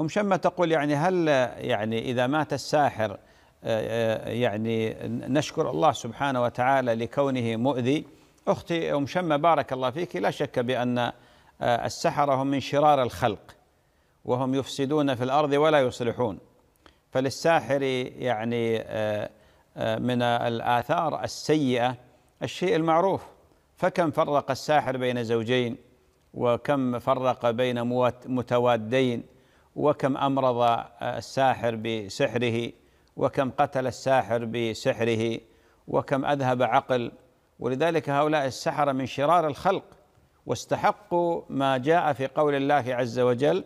أم شمة تقول يعني هل يعني إذا مات الساحر آه، آه، يعني نشكر الله سبحانه وتعالى لكونه مؤذي أختي أم شمة بارك الله فيك لا شك بأن آه، السحرة هم من شرار الخلق وهم يفسدون في الأرض ولا يصلحون فللساحر يعني من الآثار السيئة الشيء المعروف فكم فرق الساحر بين زوجين وكم فرق بين متوادين وكم امرض الساحر بسحره وكم قتل الساحر بسحره وكم اذهب عقل ولذلك هؤلاء السحره من شرار الخلق واستحقوا ما جاء في قول الله عز وجل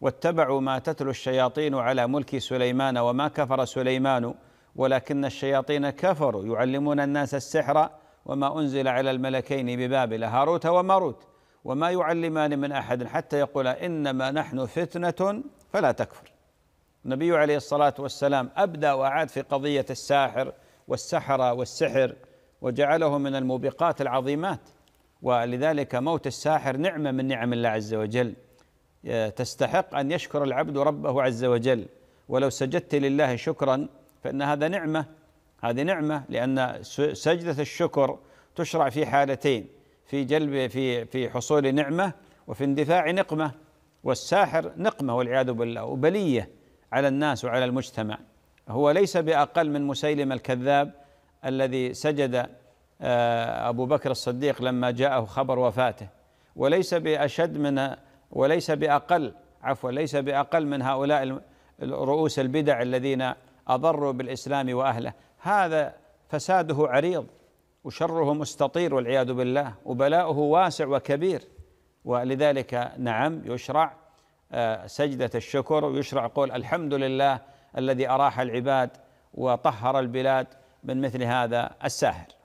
واتبعوا ما تتلو الشياطين على ملك سليمان وما كفر سليمان ولكن الشياطين كفروا يعلمون الناس السحر وما انزل على الملكين ببابل هاروت وماروت وما يعلمان من احد حتى يقولا انما نحن فتنه فلا تكفر النبي عليه الصلاه والسلام ابدى واعاد في قضيه الساحر والسحره والسحر وجعله من الموبقات العظيمات ولذلك موت الساحر نعمه من نعم الله عز وجل آه، تستحق ان يشكر العبد ربه عز وجل ولو سجدت لله شكرا فان هذا نعمه هذه نعمه لان سجده الشكر تشرع في حالتين في جلب في في حصول نعمه وفي اندفاع نقمه والساحر نقمه والعياذ بالله وبليه على الناس وعلى المجتمع هو ليس باقل من مسيلم الكذاب الذي سجد آه، ابو بكر الصديق لما جاءه خبر وفاته وليس باشد من وليس باقل عفوا ليس باقل من هؤلاء رؤوس البدع الذين اضروا بالاسلام واهله هذا فساده عريض وشره مستطير والعياذ بالله وبلاؤه واسع وكبير ولذلك نعم يشرع آه، سجدة الشكر ويشرع قول الحمد لله الذي أراح العباد وطهر البلاد من مثل هذا الساهر